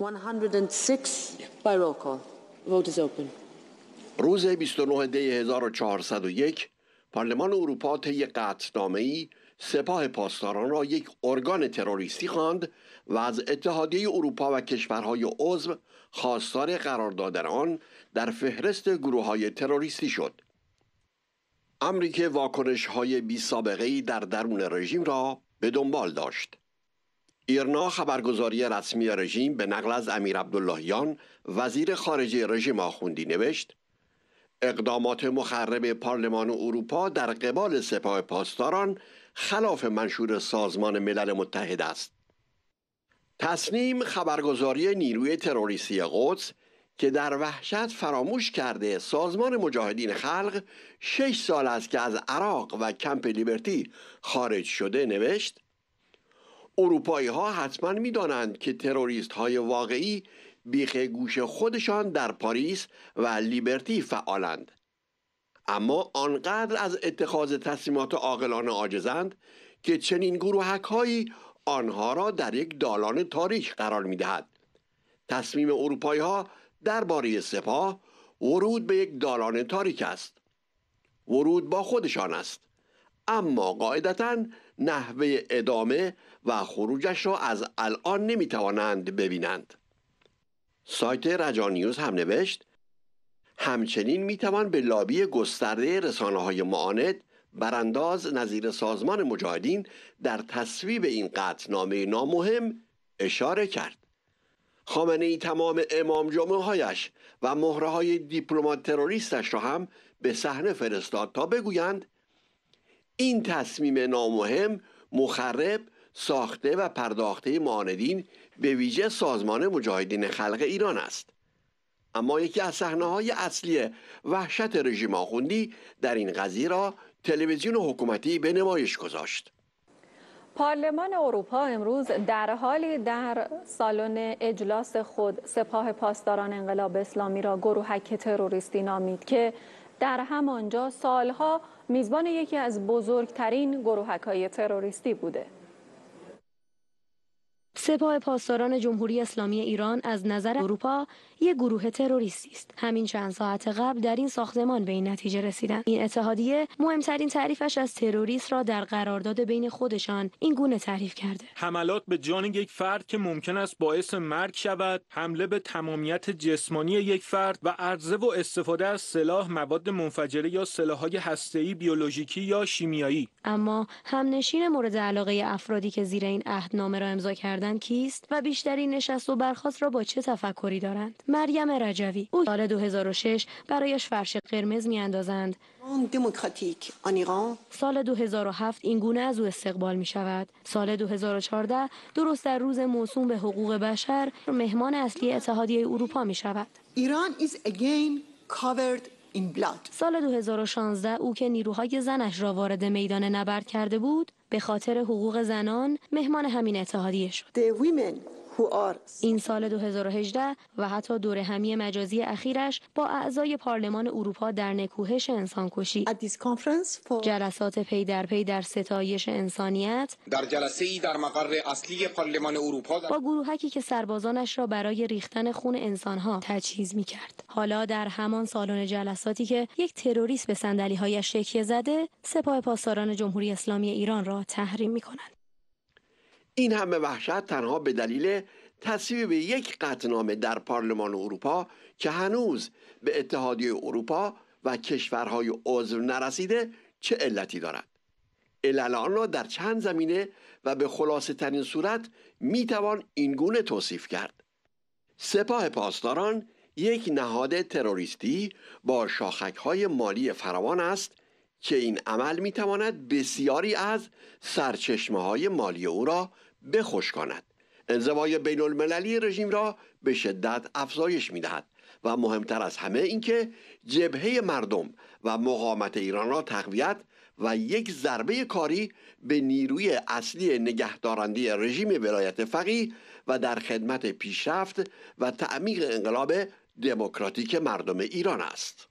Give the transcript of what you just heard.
106 Vote is روز 29 دی 1401 پارلمان اروپا طی ای سپاه پاسداران را یک ارگان تروریستی خواند و از اتحادیه اروپا و کشورهای عضو خواستار قرار دادن آن در فهرست گروه های تروریستی شد امریکه واکنش های بی سابقه در درون رژیم را به دنبال داشت ایرنا خبرگزاری رسمی رژیم به نقل از امیر عبداللهیان وزیر خارجه رژیم آخوندی نوشت اقدامات مخرب پارلمان اروپا در قبال سپاه پاسداران خلاف منشور سازمان ملل متحد است تصنیم خبرگزاری نیروی تروریستی قدس که در وحشت فراموش کرده سازمان مجاهدین خلق شش سال است که از عراق و کمپ لیبرتی خارج شده نوشت اروپایی ها حتما می دانند که تروریست های واقعی بیخ گوش خودشان در پاریس و لیبرتی فعالند اما آنقدر از اتخاذ تصمیمات عاقلانه عاجزند که چنین گروهک هایی آنها را در یک دالان تاریک قرار می دهد. تصمیم اروپایی ها درباره سپاه ورود به یک دالان تاریک است ورود با خودشان است اما قاعدتا نحوه ادامه و خروجش را از الان نمیتوانند ببینند سایت نیوز هم نوشت همچنین میتوان به لابی گسترده رسانه های معاند برانداز نظیر سازمان مجاهدین در تصویب این قطنامه نامهم اشاره کرد خامنه ای تمام امام جمعه هایش و مهره های دیپلمات تروریستش را هم به صحنه فرستاد تا بگویند این تصمیم نامهم مخرب ساخته و پرداخته معاندین به ویژه سازمان مجاهدین خلق ایران است اما یکی از صحنه های اصلی وحشت رژیم آخوندی در این قضیه را تلویزیون حکومتی به نمایش گذاشت پارلمان اروپا امروز در حالی در سالن اجلاس خود سپاه پاسداران انقلاب اسلامی را گروهک تروریستی نامید که در همانجا سالها میزبان یکی از بزرگترین گروهک های تروریستی بوده سپاه پاسداران جمهوری اسلامی ایران از نظر اروپا یک گروه تروریستی است همین چند ساعت قبل در این ساختمان به این نتیجه رسیدند این اتحادیه مهمترین تعریفش از تروریست را در قرارداد بین خودشان این گونه تعریف کرده حملات به جان یک فرد که ممکن است باعث مرگ شود حمله به تمامیت جسمانی یک فرد و عرضه و استفاده از سلاح مواد منفجره یا سلاحهای هسته‌ای بیولوژیکی یا شیمیایی اما همنشین مورد علاقه افرادی که زیر این عهدنامه را امضا کردند کیست و بیشترین نشست و برخاست را با چه تفکری دارند مریم رجوی او سال 2006 برایش فرش قرمز میاندازند سال 2007 این از او استقبال می شود سال 2014 درست در روز موسوم به حقوق بشر مهمان اصلی اتحادیه اروپا می شود ایران again covered این سال 2016 او که نیروهای زنش را وارد میدان نبرد کرده بود به خاطر حقوق زنان مهمان همین اتحادیه شد. این سال 2018 و حتی دور همی مجازی اخیرش با اعضای پارلمان اروپا در نکوهش انسانکشی جلسات پی در پی در ستایش انسانیت در جلسه ای در مقر اصلی پارلمان اروپا با گروهکی که سربازانش را برای ریختن خون انسانها تجهیز می کرد حالا در همان سالن جلساتی که یک تروریست به صندلی هایش شکیه زده سپاه پاسداران جمهوری اسلامی ایران را تحریم می کنند این همه وحشت تنها به دلیل تصویب یک قطنامه در پارلمان اروپا که هنوز به اتحادیه اروپا و کشورهای عضو نرسیده چه علتی دارد علل آن را در چند زمینه و به خلاصه ترین صورت میتوان این گونه توصیف کرد سپاه پاسداران یک نهاد تروریستی با های مالی فراوان است که این عمل میتواند بسیاری از سرچشمه های مالی او را کند انزوای بین المللی رژیم را به شدت افزایش می دهد و مهمتر از همه اینکه جبهه مردم و مقامت ایران را تقویت و یک ضربه کاری به نیروی اصلی نگهدارنده رژیم ولایت فقی و در خدمت پیشرفت و تعمیق انقلاب دموکراتیک مردم ایران است.